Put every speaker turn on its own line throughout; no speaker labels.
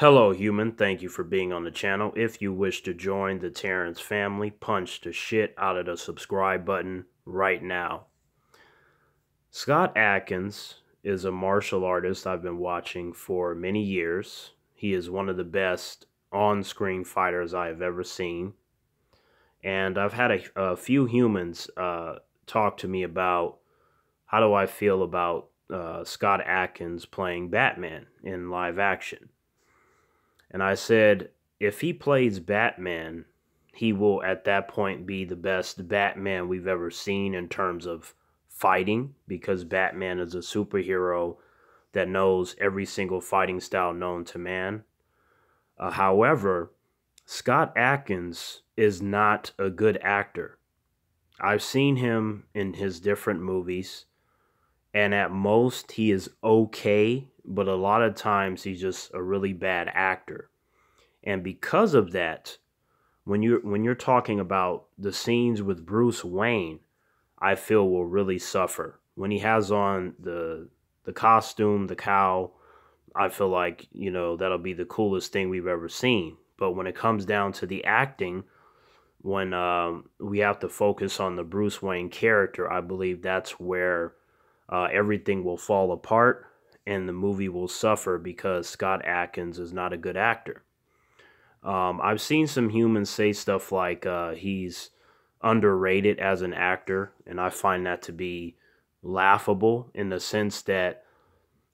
Hello, human. Thank you for being on the channel. If you wish to join the Terrence family, punch the shit out of the subscribe button right now. Scott Atkins is a martial artist I've been watching for many years. He is one of the best on screen fighters I have ever seen. And I've had a, a few humans uh, talk to me about how do I feel about uh, Scott Atkins playing Batman in live action and I said, if he plays Batman, he will at that point be the best Batman we've ever seen in terms of fighting because Batman is a superhero that knows every single fighting style known to man. Uh, however, Scott Atkins is not a good actor. I've seen him in his different movies, and at most he is okay but a lot of times he's just a really bad actor. And because of that, when you're when you're talking about the scenes with Bruce Wayne, I feel will really suffer. When he has on the the costume, the cow, I feel like, you know, that'll be the coolest thing we've ever seen. But when it comes down to the acting, when um, we have to focus on the Bruce Wayne character, I believe that's where uh, everything will fall apart and the movie will suffer because Scott Atkins is not a good actor. Um, I've seen some humans say stuff like uh, he's underrated as an actor, and I find that to be laughable in the sense that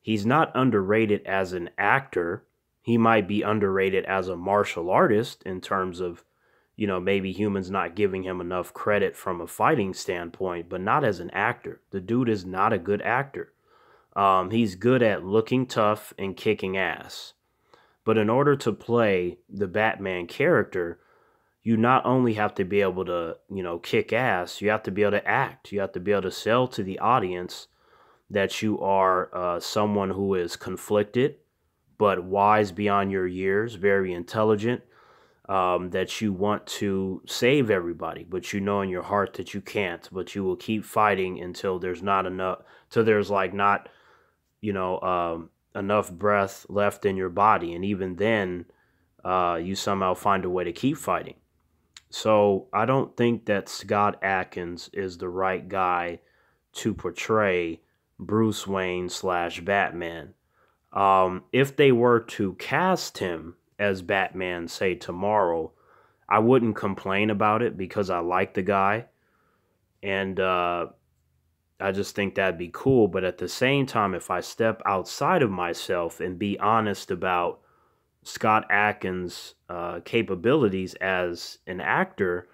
he's not underrated as an actor. He might be underrated as a martial artist in terms of, you know, maybe humans not giving him enough credit from a fighting standpoint, but not as an actor. The dude is not a good actor. Um, he's good at looking tough and kicking ass. But in order to play the Batman character, you not only have to be able to, you know, kick ass, you have to be able to act. You have to be able to sell to the audience that you are uh, someone who is conflicted, but wise beyond your years, very intelligent, um, that you want to save everybody, but you know in your heart that you can't, but you will keep fighting until there's not enough, till there's like not you know um, enough breath left in your body, and even then, uh, you somehow find a way to keep fighting. So I don't think that Scott Atkins is the right guy to portray Bruce Wayne slash Batman. Um, if they were to cast him as Batman, say tomorrow, I wouldn't complain about it because I like the guy, and uh, I just think that'd be cool. But at the same time, if I step outside of myself and be honest about Scott Atkins' uh, capabilities as an actor,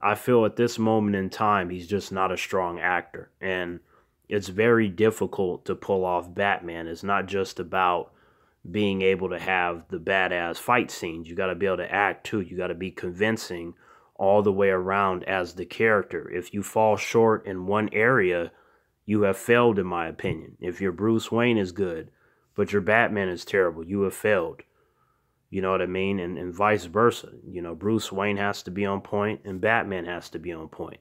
I feel at this moment in time, he's just not a strong actor. And it's very difficult to pull off Batman. It's not just about being able to have the badass fight scenes. You got to be able to act too. You got to be convincing all the way around as the character. If you fall short in one area, you have failed, in my opinion. If your Bruce Wayne is good, but your Batman is terrible, you have failed. You know what I mean? And, and vice versa. You know, Bruce Wayne has to be on point and Batman has to be on point.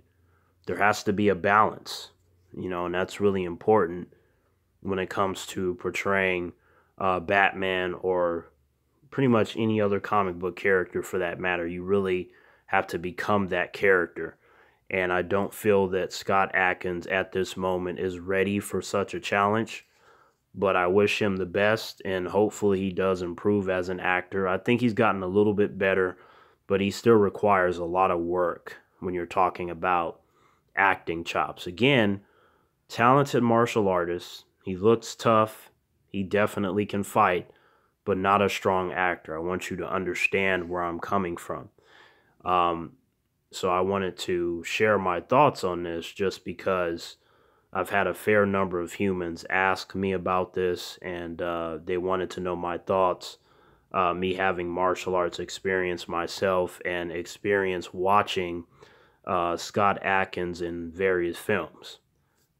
There has to be a balance, you know, and that's really important when it comes to portraying uh, Batman or pretty much any other comic book character for that matter. You really have to become that character. And I don't feel that Scott Atkins at this moment is ready for such a challenge. But I wish him the best, and hopefully he does improve as an actor. I think he's gotten a little bit better, but he still requires a lot of work when you're talking about acting chops. Again, talented martial artist. He looks tough. He definitely can fight, but not a strong actor. I want you to understand where I'm coming from. Um, so I wanted to share my thoughts on this just because I've had a fair number of humans ask me about this and uh, they wanted to know my thoughts. Uh, me having martial arts experience myself and experience watching uh, Scott Atkins in various films.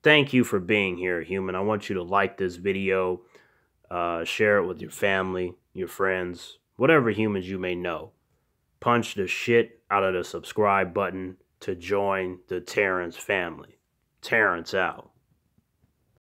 Thank you for being here, human. I want you to like this video, uh, share it with your family, your friends, whatever humans you may know punch the shit out of the subscribe button to join the Terrence family. Terrence out.